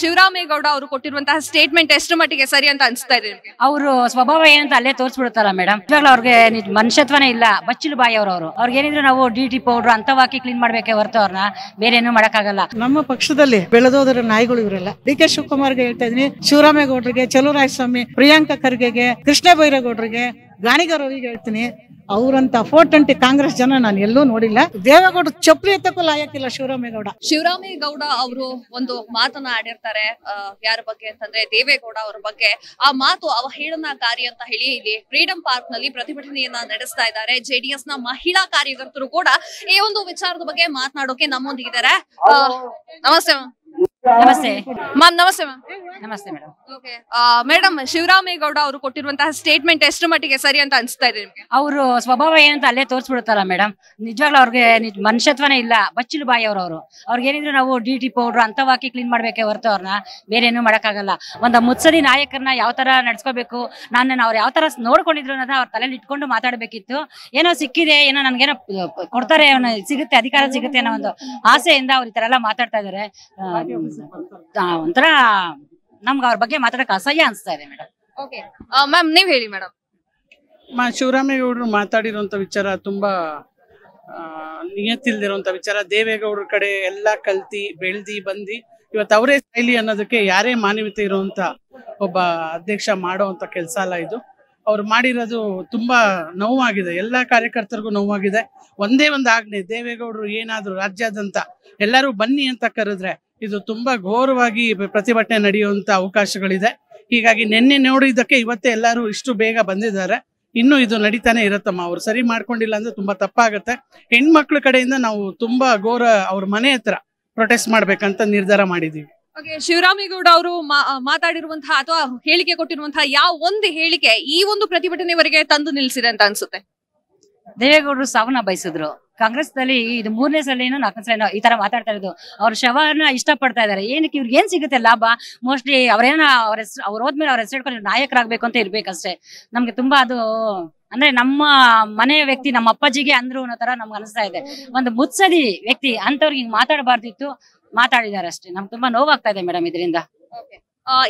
ಶಿವರಾಮೇಗೌಡ ಅವರು ಕೊಟ್ಟಿರುವಂತಹ ಸ್ಟೇಟ್ಮೆಂಟ್ ಎಷ್ಟು ಮಟ್ಟಿಗೆ ಸರಿ ಅಂತ ಅನ್ಸ್ತಾ ಇದೆ ಅವರು ಸ್ವಭಾವ ಏನಂತ ಅಲ್ಲೇ ತೋರಿಸ್ಬಿಡ್ತಾರ ಮೇಡಮ್ ಇವಾಗ ಅವ್ರಿಗೆ ಮನುಷ್ಯತ್ವನೇ ಇಲ್ಲ ಬಚ್ಚಿಲು ಬಾಯಿ ಅವರು ಅವ್ರು ಏನಿದ್ರು ನಾವು ಡಿ ಟಿ ಪೌಡ್ರು ಅಂತವಾಕಿ ಕ್ಲೀನ್ ಮಾಡ್ಬೇಕೆ ಹೊರತು ಅವ್ರನ್ನ ಬೇರೆ ಏನು ಮಾಡಕ್ಕಾಗಲ್ಲ ನಮ್ಮ ಪಕ್ಷದಲ್ಲಿ ಬೆಳೆದೋದ್ರ ನಾಯಿಗಳು ಇವರೆಲ್ಲ ಡಿ ಕೆ ಶಿವಕುಮಾರ್ಗೆ ಹೇಳ್ತಾ ಇದೀನಿ ಶಿವರಾಮೇಗೌಡರಿಗೆ ಚಲೋ ರಾಯಸ್ವಾಮಿ ಪ್ರಿಯಾಂಕಾ ಖರ್ಗೆಗೆ ಕೃಷ್ಣ ಬೈರೇಗೌಡರಿಗೆ ಗಾಣಿಗಾರರಿಗೆ ಹೇಳ್ತೀನಿ ಅವರಂತ ಫೋರ್ ಟ್ವೆಂಟಿ ಕಾಂಗ್ರೆಸ್ ಜನ ನಾನು ಎಲ್ಲೂ ನೋಡಿಲ್ಲ ದೇವೇಗೌಡ ಚಪ್ಲಿ ಎತ್ತಕ್ಕೂ ಲಾಯಕ್ಕಿಲ್ಲ ಶಿವರಾಮೇಗೌಡ ಶಿವರಾಮೇಗೌಡ ಅವರು ಒಂದು ಮಾತನ್ನ ಆಡಿರ್ತಾರೆ ಯಾರ ಬಗ್ಗೆ ಅಂತಂದ್ರೆ ದೇವೇಗೌಡ ಅವರ ಬಗ್ಗೆ ಆ ಮಾತು ಕಾರ್ಯ ಅಂತ ಹೇಳಿ ಇಲ್ಲಿ ಫ್ರೀಡಂ ಪಾರ್ಕ್ ನಲ್ಲಿ ಪ್ರತಿಭಟನೆಯನ್ನ ನಡೆಸ್ತಾ ಇದ್ದಾರೆ ಜೆಡಿಎಸ್ ನ ಮಹಿಳಾ ಕಾರ್ಯಕರ್ತರು ಕೂಡ ಈ ಒಂದು ವಿಚಾರದ ಬಗ್ಗೆ ಮಾತನಾಡೋಕೆ ನಮ್ಮೊಂದಿಗಿದ್ದಾರೆ ನಮಸ್ತೆ ನಮಸ್ತೆ ಮ್ಯಾಮ್ ನಮಸ್ತೆ ಮ್ಯಾಮ್ ನಮಸ್ತೆ ಮೇಡಮ್ ಮೇಡಮ್ ಶಿವರಾಮೇಗೌಡ ಅವರು ಕೊಟ್ಟಿರುವಂತಹ ಸ್ಟೇಟ್ಮೆಂಟ್ ಎಷ್ಟು ಮಟ್ಟಿಗೆ ಸರಿ ಅಂತ ಅನಿಸ್ತಾ ಇದೆ ಅವರು ಸ್ವಭಾವ ಏನಂತ ಅಲ್ಲೇ ತೋರಿಸ್ಬಿಡ್ತಾರ ಮೇಡಮ್ ನಿಜವಾಗ್ಲೂ ಅವ್ರಿಗೆ ಮನುಷ್ಯತ್ವನೇ ಇಲ್ಲ ಬಚ್ಚಲು ಬಾಯಿ ಅವರು ಅವರು ಅವ್ರಿಗೆ ಏನಿದ್ರು ನಾವು ಡಿ ಟಿ ಪೌಡ್ರು ಅಂತವಾಕಿ ಕ್ಲೀನ್ ಮಾಡ್ಬೇಕೆ ಹೊರತು ಅವ್ರನ್ನ ಬೇರೆ ಏನು ಮಾಡೋಕ್ಕಾಗಲ್ಲ ಒಂದು ಮುತ್ಸದಿ ನಾಯಕರನ್ನ ಯಾವ ತರ ನಡ್ಸ್ಕೋಬೇಕು ನಾನು ಅವ್ರು ಯಾವ ತರ ನೋಡ್ಕೊಂಡಿದ್ರು ಅಂತ ಅವ್ರ ತಲೆಯಲ್ಲಿ ಇಟ್ಕೊಂಡು ಮಾತಾಡಬೇಕಿತ್ತು ಏನೋ ಸಿಕ್ಕಿದೆ ಏನೋ ನನ್ಗೇನೋ ಕೊಡ್ತಾರೆ ಸಿಗುತ್ತೆ ಅಧಿಕಾರ ಸಿಗುತ್ತೆ ಅನ್ನೋ ಒಂದು ಆಸೆಯಿಂದ ಅವ್ರು ಈ ತರ ಎಲ್ಲ ಮಾತಾಡ್ತಾ ಇದಾರೆ ಒಂಥರ ನಮ್ಗೆ ಅವ್ರ ಬಗ್ಗೆ ಮಾತಾಡಕ್ ಅಸಹ್ಯ ಅನಿಸ್ತಾ ಇದೆ ಮೇಡಮ್ ಮ್ಯಾಮ್ ನೀವ್ ಹೇಳಿ ಮೇಡಮ್ ಶಿವರಾಮೇಗೌಡರು ಮಾತಾಡಿರುವಂತ ವಿಚಾರ ತುಂಬಾ ನಿಯತ್ತಿಲ್ದಿರುವಂತ ವಿಚಾರ ದೇವೇಗೌಡರ ಕಡೆ ಎಲ್ಲಾ ಕಲ್ತಿ ಬೆಳ್ದಿ ಬಂದಿ ಇವತ್ತು ಅವರೇ ಶೈಲಿ ಅನ್ನೋದಕ್ಕೆ ಯಾರೇ ಮಾನವೀಯತೆ ಇರುವಂತ ಒಬ್ಬ ಅಧ್ಯಕ್ಷ ಅಂತ ಕೆಲಸ ಅಲ್ಲ ಇದು ಅವ್ರು ಮಾಡಿರೋದು ತುಂಬಾ ನೋವಾಗಿದೆ ಎಲ್ಲಾ ಕಾರ್ಯಕರ್ತರಿಗೂ ನೋವಾಗಿದೆ ಒಂದೇ ಒಂದು ಆಜ್ಞೆ ದೇವೇಗೌಡರು ಏನಾದ್ರು ರಾಜ್ಯಾದ್ಯಂತ ಎಲ್ಲರೂ ಬನ್ನಿ ಅಂತ ಕರೆದ್ರೆ ಇದು ತುಂಬಾ ಘೋರವಾಗಿ ಪ್ರತಿಭಟನೆ ನಡೆಯುವಂತ ಅವಕಾಶಗಳಿದೆ ಹೀಗಾಗಿ ನಿನ್ನೆ ನೋಡಿದಕ್ಕೆ ಇವತ್ತೇ ಎಲ್ಲರೂ ಇಷ್ಟು ಬೇಗ ಬಂದಿದ್ದಾರೆ ಇನ್ನು ಇದು ನಡೀತಾನೆ ಇರತ್ತಮ್ಮ ಅವ್ರು ಸರಿ ಮಾಡ್ಕೊಂಡಿಲ್ಲ ಅಂದ್ರೆ ತುಂಬಾ ತಪ್ಪಾಗತ್ತೆ ಹೆಣ್ಮಕ್ಳ ಕಡೆಯಿಂದ ನಾವು ತುಂಬಾ ಘೋರ ಅವ್ರ ಮನೆ ಹತ್ರ ಪ್ರೊಟೆಸ್ಟ್ ಮಾಡ್ಬೇಕಂತ ನಿರ್ಧಾರ ಮಾಡಿದೀವಿ ಶಿವರಾಮೇಗೌಡ ಅವರು ಮಾತಾಡಿರುವಂತಹ ಅಥವಾ ಹೇಳಿಕೆ ಕೊಟ್ಟಿರುವಂತಹ ಯಾವ ಒಂದು ಹೇಳಿಕೆ ಈ ಒಂದು ಪ್ರತಿಭಟನೆವರೆಗೆ ತಂದು ನಿಲ್ಸಿದೆ ಅಂತ ಅನ್ಸುತ್ತೆ ದೇವೇಗೌಡರು ಸಾವನ್ನ ಬಯಸಿದ್ರು ಕಾಂಗ್ರೆಸ್ ನಲ್ಲಿ ಇದು ಮೂರನೇ ಸಲ ಏನೋ ನಾಲ್ಕನೇ ಸಲ ಈ ತರ ಮಾತಾಡ್ತಾ ಇರೋದು ಅವ್ರ ಶವನ ಇಷ್ಟ ಪಡ್ತಾ ಇದ್ದಾರೆ ಏನಕ್ಕೆ ಇವ್ರಿಗೆ ಏನ್ ಸಿಗುತ್ತೆ ಲಾಭ ಮೋಸ್ಟ್ಲಿ ಅವ್ರೇನ ಅವ್ರ ಹೆಸರು ಅವ್ರ ಹೋದ್ಮೇಲೆ ಅವ್ರ ಹೆಸರು ನಾಯಕರಾಗ್ಬೇಕು ನಾಯಕರಾಗಬೇಕು ಅಂತ ಇರ್ಬೇಕಷ್ಟೇ ನಮ್ಗೆ ತುಂಬಾ ಅದು ಅಂದ್ರೆ ನಮ್ಮ ಮನೆಯ ವ್ಯಕ್ತಿ ನಮ್ಮ ಅಪ್ಪಾಜಿಗೆ ಅಂದ್ರು ಅನ್ನೋ ತರ ನಮ್ಗೆ ಅನಿಸ್ತಾ ಇದೆ ಒಂದು ಮುತ್ಸದಿ ವ್ಯಕ್ತಿ ಅಂತವ್ರಿಗೆ ಹಿಂಗ್ ಮಾತಾಡಬಾರ್ದಿತ್ತು ಮಾತಾಡಿದಾರೆ ಅಷ್ಟೇ ನಮ್ಗೆ ತುಂಬಾ ನೋವಾಗ್ತಾ ಇದೆ ಮೇಡಮ್ ಇದರಿಂದ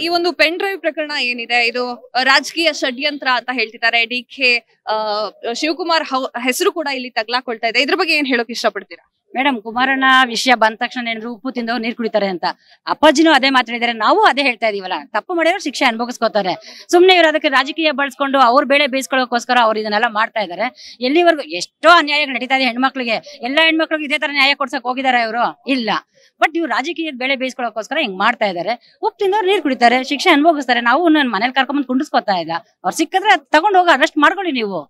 ಈ ಒಂದು ಪೆನ್ ಡ್ರೈವ್ ಪ್ರಕರಣ ಏನಿದೆ ಇದು ರಾಜಕೀಯ ಷಡ್ಯಂತ್ರ ಅಂತ ಹೇಳ್ತಿದ್ದಾರೆ ಡಿ ಕೆ ಶಿವಕುಮಾರ್ ಹೆಸರು ಕೂಡ ಇಲ್ಲಿ ತಗ್ಲಾಕೊಳ್ತಾ ಇದೆ ಇದ್ರ ಬಗ್ಗೆ ಏನ್ ಹೇಳೋಕೆ ಇಷ್ಟಪಡ್ತೀರಾ ಮೇಡಮ್ ಕುಮಾರಣ್ಣ ವಿಷಯ ಬಂದ ತಕ್ಷಣ ಏನಾದ್ರು ಉಪ್ಪು ತಿಂದವ್ರು ನೀರ್ ಕುಡಿತಾರೆ ಅಂತ ಅಪ್ಪಾಜಿನೂ ಅದೇ ಮಾತಾಡಿದ್ದಾರೆ ನಾವು ಅದೇ ಹೇಳ್ತಾ ಇದೀವಲ್ಲ ತಪ್ಪು ಮಾಡಿದ್ರು ಶಿಕ್ಷೆ ಅನುಭವಿಸ್ಕೋತಾರೆ ಸುಮ್ನೆ ಇವ್ರು ಅದಕ್ಕೆ ರಾಜಕೀಯ ಬಳಸ್ಕೊಂಡು ಅವ್ರ ಬೇಳೆ ಬೇಯಿಸ್ಕೊಳ್ಳೋಕೋಸ್ಕರ ಅವ್ರು ಇದನ್ನೆಲ್ಲ ಮಾಡ್ತಾ ಇದ್ದಾರೆ ಎಲ್ಲಿವರೆಗೂ ಎಷ್ಟೋ ನ್ಯಾಯ ನಡೀತಾ ಇದೆ ಹೆಣ್ಮಕ್ಳಿಗೆ ಎಲ್ಲಾ ಹೆಣ್ಮಕ್ಳಿಗೆ ಇದೇ ತರ ನ್ಯಾಯ ಕೊಡ್ಸಕ್ ಹೋಗಿದಾರೆ ಇವರು ಇಲ್ಲ ಬಟ್ ಇವ್ರು ರಾಜಕೀಯದ ಬೇಳೆ ಬೇಯಿಸ್ಕೊಳ್ಳೋಕೋಸ್ಕರ ಹಿಂಗ್ ಮಾಡ್ತಾ ಇದ್ದಾರೆ ಉಪ್ಪು ತಿಂದವ್ರು ನೀರ್ ಕುಡಿತಾರೆ ಶಿಕ್ಷೆ ಅನುಭವಿಸ್ತಾರೆ ನಾವು ನನ್ನ ಮನೇಲಿ ಕರ್ಕೊಂಡ್ ಕುಂಡಿಸ್ಕೊತಾ ಇಲ್ಲ ಅವ್ರು ಸಿಕ್ಕಿದ್ರೆ ತಗೊಂಡ್ ಹೋಗಿ ಅರೆಸ್ಟ್ ಮಾಡ್ಕೊಳ್ಳಿ ನೀವು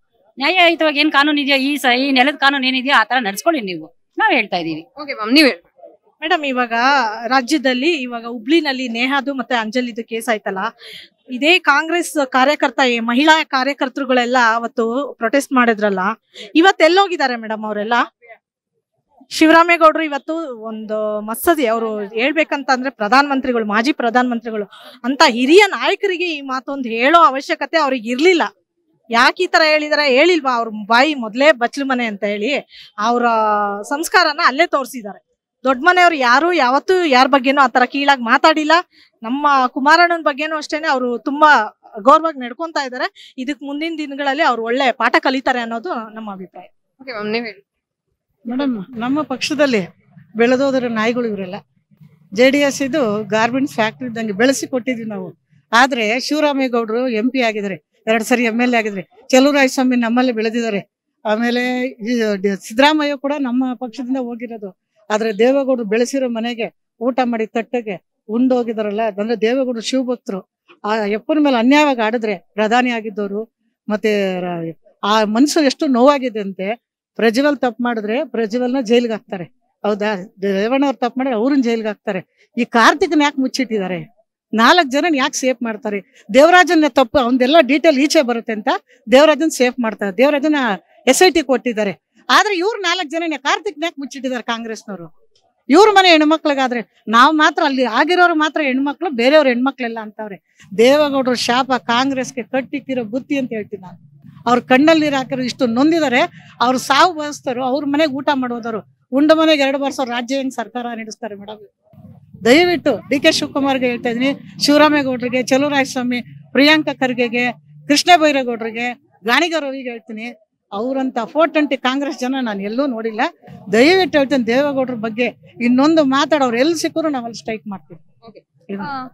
ನ್ಯಾಯಯುತವಾಗಿ ಏನ್ ಕಾನೂನು ಇದೆಯೋ ಈ ಸ ಈ ನೆಲದ ಕಾನೂನು ಏನಿದೆಯೋ ಆ ತರ ನಡ್ಸ್ಕೊಳ್ಳಿ ನೀವು ನಾವ್ ಹೇಳ್ತಾ ಇದೀವಿ ಮೇಡಮ್ ಇವಾಗ ರಾಜ್ಯದಲ್ಲಿ ಇವಾಗ ಹುಬ್ಳಿನಲ್ಲಿ ನೇಹಾದು ಮತ್ತೆ ಅಂಜಲಿದು ಕೇಸ್ ಆಯ್ತಲ್ಲ ಇದೇ ಕಾಂಗ್ರೆಸ್ ಕಾರ್ಯಕರ್ತ ಮಹಿಳಾ ಕಾರ್ಯಕರ್ತರುಗಳೆಲ್ಲ ಅವತ್ತು ಪ್ರೊಟೆಸ್ಟ್ ಮಾಡಿದ್ರಲ್ಲ ಇವತ್ತೆಲ್ಲೋಗಿದ್ದಾರೆ ಮೇಡಮ್ ಅವರೆಲ್ಲ ಶಿವರಾಮೇಗೌಡರು ಇವತ್ತು ಒಂದು ಮಸದಿ ಅವರು ಹೇಳ್ಬೇಕಂತಂದ್ರೆ ಪ್ರಧಾನ ಮಂತ್ರಿಗಳು ಮಾಜಿ ಪ್ರಧಾನ ಮಂತ್ರಿಗಳು ಅಂತ ಹಿರಿಯ ನಾಯಕರಿಗೆ ಈ ಮಾತೊಂದು ಹೇಳೋ ಅವಶ್ಯಕತೆ ಅವ್ರಿಗೆ ಇರ್ಲಿಲ್ಲ ಯಾಕೆ ಈ ತರ ಹೇಳಿದಾರೆ ಹೇಳಿಲ್ವಾ ಅವ್ರ ಬಾಯಿ ಮೊದಲೇ ಬಚ್ಚಲ ಮನೆ ಅಂತ ಹೇಳಿ ಅವರ ಸಂಸ್ಕಾರನ ಅಲ್ಲೇ ತೋರಿಸಿದ್ದಾರೆ ದೊಡ್ಡ ಮನೆಯವ್ರು ಯಾರು ಯಾವತ್ತೂ ಯಾರ ಬಗ್ಗೆನೂ ಆ ತರ ಕೀಳಾಗಿ ಮಾತಾಡಿಲ್ಲ ನಮ್ಮ ಕುಮಾರಣ್ಣನ ಬಗ್ಗೆನೂ ಅಷ್ಟೇನೆ ಅವರು ತುಂಬಾ ಗೌರವಾಗಿ ನಡ್ಕೊತಾ ಇದ್ದಾರೆ ಇದಕ್ ಮುಂದಿನ ದಿನಗಳಲ್ಲಿ ಅವ್ರು ಒಳ್ಳೆ ಪಾಠ ಕಲಿತಾರೆ ಅನ್ನೋದು ನಮ್ಮ ಅಭಿಪ್ರಾಯ ಮೇಡಮ್ ನಮ್ಮ ಪಕ್ಷದಲ್ಲಿ ಬೆಳೆದೋದ್ರ ನಾಯಿಗಳು ಇವರೆಲ್ಲ ಜೆ ಡಿ ಎಸ್ ಇದು ಗಾರ್ಮೆಂಟ್ಸ್ ಫ್ಯಾಕ್ಟ್ರಿ ಇದ್ದಂಗೆ ಬೆಳೆಸಿ ಕೊಟ್ಟಿದ್ವಿ ನಾವು ಆದ್ರೆ ಶಿವರಾಮೇಗೌಡರು ಎಂ ಪಿ ಆಗಿದ್ರೆ ಎರಡ್ ಸರಿ ಎಮ್ ಎಲ್ ಎ ಆಗಿದ್ರಿ ಚಲೋ ಸ್ವಾಮಿ ನಮ್ಮಲ್ಲಿ ಬೆಳೆದಿದ್ದಾರೆ ಆಮೇಲೆ ಸಿದ್ದರಾಮಯ್ಯ ಕೂಡ ನಮ್ಮ ಪಕ್ಷದಿಂದ ಹೋಗಿರೋದು ಆದ್ರೆ ದೇವೇಗೌಡರು ಬೆಳೆಸಿರೋ ಮನೆಗೆ ಊಟ ಮಾಡಿ ತಟ್ಟೆಗೆ ಉಂಡೋಗಿದಾರಲ್ಲ ಹೋಗಿದಾರಲ್ಲ ಅಂದ್ರೆ ದೇವೇಗೌಡರು ಶಿವಭಕ್ತರು ಆ ಎಪ್ಪನ ಮೇಲೆ ಅನ್ಯಾಯವಾಗಿ ಆಡಿದ್ರೆ ಪ್ರಧಾನಿ ಆಗಿದ್ದವರು ಮತ್ತೆ ಆ ಮನಸ್ಸು ಎಷ್ಟು ನೋವಾಗಿದೆ ಅಂತೆ ಪ್ರಜ್ವಲ್ ತಪ್ಪು ಮಾಡಿದ್ರೆ ಪ್ರಜ್ವಲ್ನ ಜೈಲಿಗೆ ಹಾಕ್ತಾರೆ ಹೌದಾ ರೇವಣ್ಣ ಅವ್ರು ತಪ್ಪು ಮಾಡಿದ್ರೆ ಅವ್ರನ್ನ ಜೈಲಿಗೆ ಹಾಕ್ತಾರೆ ಈ ಕಾರ್ತಿಕ್ನ ಯಾಕೆ ಮುಚ್ಚಿಟ್ಟಿದ್ದಾರೆ ನಾಲ್ಕು ಜನ ಯಾಕೆ ಸೇಫ್ ಮಾಡ್ತಾರೆ ದೇವರಾಜನ ತಪ್ಪು ಅವಂದೆಲ್ಲಾ ಡೀಟೇಲ್ ಈಚೆ ಬರುತ್ತೆ ಅಂತ ದೇವರಾಜನ್ ಸೇಫ್ ಮಾಡ್ತಾರೆ ದೇವರಾಜನ ಎಸ್ ಐ ಟಿ ಕೊಟ್ಟಿದ್ದಾರೆ ಆದ್ರೆ ಇವ್ರು ನಾಲ್ಕು ಜನ ಕಾರ್ತಿಕ್ ನ್ಯಾಕ್ ಮುಚ್ಚಿಟ್ಟಿದ್ದಾರೆ ಕಾಂಗ್ರೆಸ್ನವರು ಇವ್ರ ಮನೆ ಹೆಣ್ಮಕ್ಳಿಗಾದ್ರೆ ನಾವು ಮಾತ್ರ ಅಲ್ಲಿ ಆಗಿರೋರು ಮಾತ್ರ ಹೆಣ್ಮಕ್ಳು ಬೇರೆಯವ್ರ ಹೆಣ್ಮಕ್ಳೆಲ್ಲ ಅಂತವ್ರೆ ದೇವೇಗೌಡರು ಶಾಪ ಕಾಂಗ್ರೆಸ್ಗೆ ಕಟ್ಟಿಕ್ಕಿರೋ ಬುದ್ಧಿ ಅಂತ ಹೇಳ್ತೀನಿ ನಾನು ಅವ್ರ ಕಣ್ಣಲ್ಲಿ ನೀರು ಹಾಕಿರೋ ಇಷ್ಟು ನೊಂದಿದ್ದಾರೆ ಅವ್ರು ಸಾವು ಬಯಸ್ತಾರೋ ಅವ್ರ ಮನೆಗೆ ಊಟ ಮಾಡೋದರು ಉಂಡ ಮನೆಗೆ ಎರಡು ವರ್ಷ ರಾಜ್ಯ ಹೆಂಗ್ ಸರ್ಕಾರ ನಡೆಸ್ತಾರೆ ಮೇಡಮ್ ದಯವಿಟ್ಟು ಡಿ ಕೆ ಶಿವಕುಮಾರ್ಗೆ ಹೇಳ್ತಾ ಇದ್ದೀನಿ ಶಿವರಾಮೇಗೌಡರಿಗೆ ಚಲುರಾಯಸ್ವಾಮಿ ಪ್ರಿಯಾಂಕಾ ಖರ್ಗೆಗೆ ಕೃಷ್ಣ ಬೈರೇಗೌಡರಿಗೆ ಗಾಣಿಗ ಹೇಳ್ತೀನಿ ಹೇಳ್ತೀನಿ ಅವರಂತ ಫೋರ್ಟೆಂಟ್ ಕಾಂಗ್ರೆಸ್ ಜನ ನಾನು ಎಲ್ಲೂ ನೋಡಿಲ್ಲ ದಯವಿಟ್ಟು ಹೇಳ್ತೇನೆ ದೇವೇಗೌಡರ ಬಗ್ಗೆ ಇನ್ನೊಂದು ಮಾತಾಡೋರು ಎಲ್ಲಿ ಸಿಕ್ಕರೂ ನಾವಲ್ಲಿ ಸ್ಟ್ರೈಕ್ ಮಾಡ್ತೀವಿ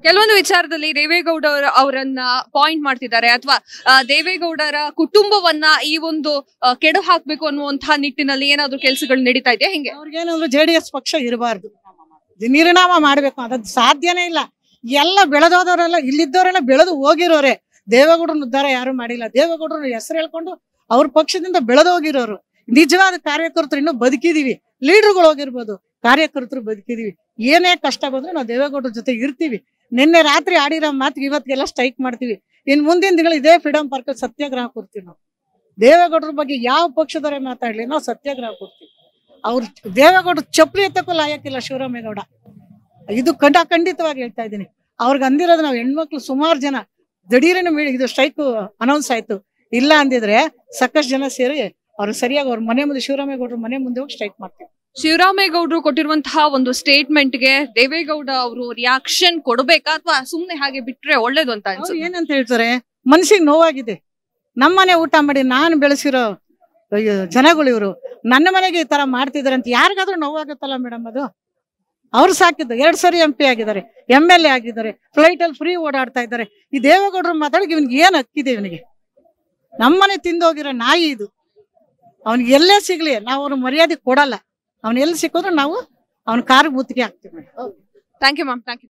ಕೆಲವೊಂದು ವಿಚಾರದಲ್ಲಿ ದೇವೇಗೌಡ ಅವರನ್ನ ಪಾಯಿಂಟ್ ಮಾಡ್ತಿದ್ದಾರೆ ಅಥವಾ ದೇವೇಗೌಡರ ಕುಟುಂಬವನ್ನ ಈ ಒಂದು ಕೆಡು ಹಾಕ್ಬೇಕು ಅನ್ನುವಂತಹ ನಿಟ್ಟಿನಲ್ಲಿ ಏನಾದ್ರು ಕೆಲಸಗಳು ನಡೀತಾ ಇದೆಯಾ ಹಿಂಗೆ ಏನಾದ್ರು ಜೆಡಿಎಸ್ ಪಕ್ಷ ಇರಬಾರ್ದು ನಿರ್ಣಾಮ ಮಾಡ್ಬೇಕು ಅದ್ ಸಾಧ್ಯನೇ ಇಲ್ಲ ಎಲ್ಲ ಬೆಳೆದೋದವರೆಲ್ಲ ಇಲ್ಲಿದ್ದವರೆಲ್ಲ ಬೆಳೆದು ಹೋಗಿರೋರೆ ದೇವೇಗೌಡರನ್ನ ಉದ್ಧಾರ ಯಾರು ಮಾಡಿಲ್ಲ ದೇವೇಗೌಡರನ್ನ ಹೆಸರು ಹೇಳ್ಕೊಂಡು ಅವ್ರ ಪಕ್ಷದಿಂದ ಬೆಳೆದು ಹೋಗಿರೋರು ನಿಜವಾದ ಕಾರ್ಯಕರ್ತರು ಇನ್ನೂ ಬದುಕಿದೀವಿ ಲೀಡರ್ಗಳು ಹೋಗಿರ್ಬೋದು ಕಾರ್ಯಕರ್ತರು ಬದುಕಿದೀವಿ ಏನೇ ಕಷ್ಟ ಆಗೋದ್ರು ನಾವು ದೇವೇಗೌಡ್ರ ಜೊತೆ ಇರ್ತೀವಿ ನಿನ್ನೆ ರಾತ್ರಿ ಆಡಿರೋ ಮಾತಿಗೆ ಇವತ್ತಿಗೆಲ್ಲ ಸ್ಟ್ರೈಕ್ ಮಾಡ್ತೀವಿ ಇನ್ ಮುಂದಿನ ದಿನಗಳು ಇದೇ ಫ್ರೀಡಮ್ ಪಾರ್ಕ್ ಸತ್ಯಾಗ್ರಹ ಕೊಡ್ತೀವಿ ನಾವು ದೇವೇಗೌಡರ ಬಗ್ಗೆ ಯಾವ ಪಕ್ಷದವರೇ ಮಾತಾಡ್ಲಿ ನಾವು ಸತ್ಯಾಗ್ರಹ ಕೊಡ್ತೀವಿ ಅವ್ರು ದೇವೇಗೌಡ ಚಪ್ಪಲಿ ಎತ್ತಕ್ಕೂ ಲಾಯಕ್ಕಿಲ್ಲ ಶಿವರಾಮೇಗೌಡ ಇದು ಖಂಡ ಖಂಡಿತವಾಗಿ ಹೇಳ್ತಾ ಇದ್ದೀನಿ ಅವ್ರಿಗೆ ಅಂದಿರೋದು ನಾವು ಹೆಣ್ಮಕ್ಳು ಸುಮಾರು ಜನ ದಿಢೀರನ ಇದು ಸ್ಟ್ರೈಕ್ ಅನೌನ್ಸ್ ಆಯ್ತು ಇಲ್ಲ ಅಂದಿದ್ರೆ ಸಾಕಷ್ಟು ಜನ ಸೇರಿ ಅವ್ರು ಸರಿಯಾಗಿ ಅವ್ರ ಮನೆ ಮುಂದೆ ಶಿವರಾಮೇಗೌಡರು ಮನೆ ಮುಂದೆ ಹೋಗಿ ಸ್ಟ್ರೈಕ್ ಮಾಡ್ತೀವಿ ಶಿವರಾಮೇಗೌಡರು ಕೊಟ್ಟಿರುವಂತಹ ಒಂದು ಸ್ಟೇಟ್ಮೆಂಟ್ ಗೆ ದೇವೇಗೌಡ ಅವರು ರಿಯಾಕ್ಷನ್ ಕೊಡಬೇಕಾ ಅಥವಾ ಸುಮ್ನೆ ಹಾಗೆ ಬಿಟ್ರೆ ಒಳ್ಳೇದು ಅಂತ ಏನಂತ ಹೇಳ್ತಾರೆ ಮನ್ಸಿಗೆ ನೋವಾಗಿದೆ ನಮ್ಮನೆ ಊಟ ಮಾಡಿ ನಾನು ಬೆಳೆಸಿರೋ ಜನಗಳು ಇವರು ನನ್ನ ಮನೆಗೆ ಈ ತರ ಮಾಡ್ತಿದ್ದಾರೆ ಅಂತ ಯಾರಿಗಾದ್ರೂ ನೋವಾಗುತ್ತಲ್ಲ ಮೇಡಮ್ ಅದು ಅವ್ರು ಸಾಕಿದ್ದು ಎರಡು ಸರಿ ಎಂ ಪಿ ಆಗಿದ್ದಾರೆ ಎಮ್ ಎಲ್ ಎ ಆಗಿದ್ದಾರೆ ಫ್ಲೈಟ್ ಅಲ್ಲಿ ಫ್ರೀ ಓಡಾಡ್ತಾ ಇದ್ದಾರೆ ಈ ದೇವೇಗೌಡರು ಮಾತಾಡಿ ಇವ್ನಿಗೆ ಏನ್ ಹಕ್ಕಿದೆ ಇವನಿಗೆ ನಮ್ಮನೆ ಹೋಗಿರೋ ನಾಯಿ ಇದು ಅವನಿಗೆ ಎಲ್ಲೇ ಸಿಗ್ಲಿ ನಾವು ಅವ್ರ ಮರ್ಯಾದೆ ಕೊಡಲ್ಲ ಅವ್ನ ಎಲ್ಲಿ ಸಿಕ್ಕಿದ್ರು ನಾವು ಅವ್ನ ಕಾರ್ ಬೂತ್ಗೆ ಹಾಕ್ತೀವಿ madam thank you ma'am thank you